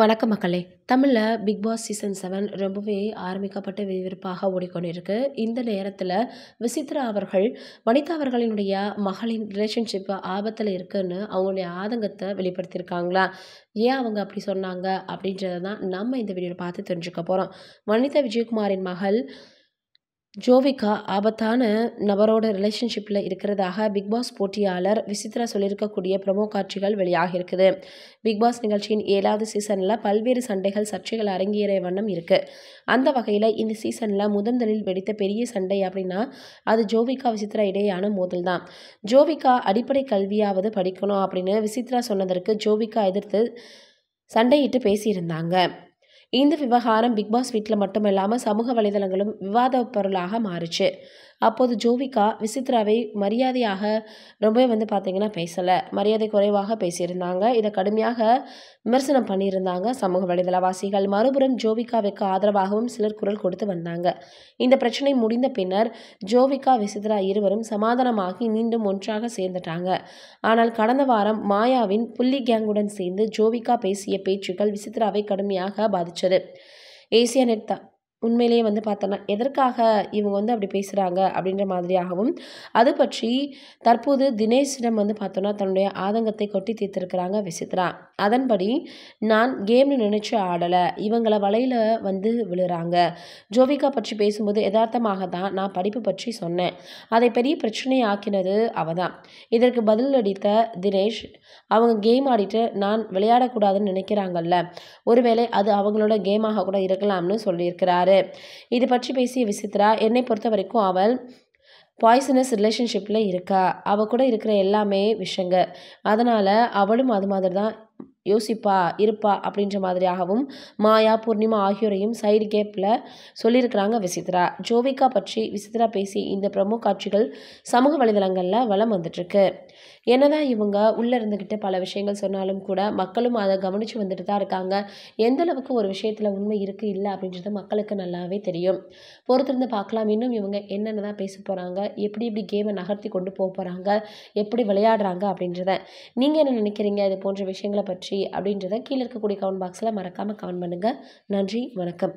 வணக்க மக்களே தமிழில் பிக் பாஸ் சீசன் செவன் ரொம்பவே ஆரம்பிக்கப்பட்ட விறுவிறுப்பாக ஓடிக்கொண்டிருக்கு இந்த நேரத்தில் விசித்ரா அவர்கள் வனிதா அவர்களினுடைய மகளின் ரிலேஷன்ஷிப் ஆபத்தில் இருக்குன்னு அவங்களுடைய ஆதங்கத்தை வெளிப்படுத்தியிருக்காங்களா ஏன் அவங்க அப்படி சொன்னாங்க அப்படின்றத தான் நம்ம இந்த வீடியோவில் பார்த்து தெரிஞ்சுக்க போகிறோம் வனிதா விஜயகுமாரின் மகள் ஜோவிகா ஆபத்தான நபரோட ரிலேஷன்ஷிப்பில் இருக்கிறதாக பிக்பாஸ் போட்டியாளர் விசித்ரா சொல்லியிருக்கக்கூடிய ப்ரமோ காட்சிகள் வெளியாகிருக்குது பிக்பாஸ் நிகழ்ச்சியின் ஏழாவது சீசனில் பல்வேறு சண்டைகள் சர்ச்சைகள் அரங்கேறிய வண்ணம் இருக்குது அந்த வகையில் இந்த சீசனில் முதந்தலில் வெடித்த பெரிய சண்டை அப்படின்னா அது ஜோவிகா விசித்ரா இடையேயான மோதல் தான் ஜோவிகா அடிப்படை கல்வியாவது படிக்கணும் அப்படின்னு விசித்ரா சொன்னதற்கு ஜோவிகா எதிர்த்து சண்டையிட்டு பேசியிருந்தாங்க இந்த விவகாரம் பிக்பாஸ் வீட்டில் மட்டும் இல்லாமல் சமூக வலைதளங்களும் விவாத பொருளாக மாறுச்சு அப்போது ஜோவிகா விசித்ராவை மரியாதையாக ரொம்பவே வந்து பார்த்திங்கன்னா பேசலை மரியாதை குறைவாக பேசியிருந்தாங்க இதை கடுமையாக விமர்சனம் பண்ணியிருந்தாங்க சமூக வலைதளவாசிகள் மறுபுறம் ஜோவிகாவிற்கு ஆதரவாகவும் சிலர் குரல் கொடுத்து வந்தாங்க இந்த பிரச்சனை முடிந்த பின்னர் ஜோவிகா விசித்ரா இருவரும் சமாதானமாகி மீண்டும் ஒன்றாக சேர்ந்துட்டாங்க ஆனால் கடந்த வாரம் மாயாவின் புள்ளி கேங்குடன் சேர்ந்து ஜோவிகா பேசிய பேச்சுக்கள் விசித்ராவை கடுமையாக பாதித்தது ஏசியா நெட் உண்மையிலேயே வந்து பார்த்தோன்னா எதற்காக இவங்க வந்து அப்படி பேசுகிறாங்க அப்படின்ற மாதிரியாகவும் அது பற்றி தற்போது தினேஷிடம் வந்து பார்த்தோன்னா தன்னுடைய ஆதங்கத்தை கொட்டி தீர்த்திருக்கிறாங்க விசித்ரா அதன்படி நான் கேம்னு நினச்சி ஆடலை இவங்களை வலையில் வந்து விழுறாங்க ஜோவிகா பற்றி பேசும்போது யதார்த்தமாக தான் நான் படிப்பு பற்றி சொன்னேன் அதை பெரிய பிரச்சனையாக்கினது அவ தான் இதற்கு பதில் அடித்த தினேஷ் அவங்க கேம் ஆடிட்டு நான் விளையாடக்கூடாதுன்னு நினைக்கிறாங்கல்ல ஒருவேளை அது அவங்களோட கேமாக கூட இருக்கலாம்னு சொல்லியிருக்கிறாரு சொல்கிறாரு இது பற்றி பேசிய விசித்ரா என்னை பொறுத்த வரைக்கும் அவள் பாய்சனஸ் ரிலேஷன்ஷிப்பில் இருக்கா அவள் கூட இருக்கிற எல்லாமே விஷயங்க அதனால் அவளும் அது மாதிரி தான் யோசிப்பா இருப்பா அப்படின்ற மாதிரியாகவும் மாயா பூர்ணிமா ஆகியோரையும் சைடு கேப்பில் சொல்லியிருக்கிறாங்க விசித்ரா ஜோவிகா பற்றி விசித்ரா பேசி இந்த பிரமோ காட்சிகள் சமூக வலைதளங்களில் வளம் வந்துட்டுருக்கு என்னதான் இவங்க உள்ளே இருந்துக்கிட்டு பல விஷயங்கள் சொன்னாலும் கூட மக்களும் அதை கவனித்து வந்துட்டு தான் இருக்காங்க எந்த அளவுக்கு ஒரு விஷயத்தில் உண்மை இருக்குது இல்லை அப்படின்றது மக்களுக்கு நல்லாவே தெரியும் பொறுத்திருந்து பார்க்கலாம் இன்னும் இவங்க என்னென்ன தான் பேச போகிறாங்க எப்படி எப்படி கேமை நகர்த்தி கொண்டு போக போகிறாங்க எப்படி விளையாடுறாங்க அப்படின்றத நீங்கள் என்ன நினைக்கிறீங்க இது போன்ற விஷயங்களை பற்றி அப்படின்றத கீழே இருக்கக்கூடிய கமெண்ட் பாக்ஸில் மறக்காமல் கமெண்ட் பண்ணுங்கள் நன்றி வணக்கம்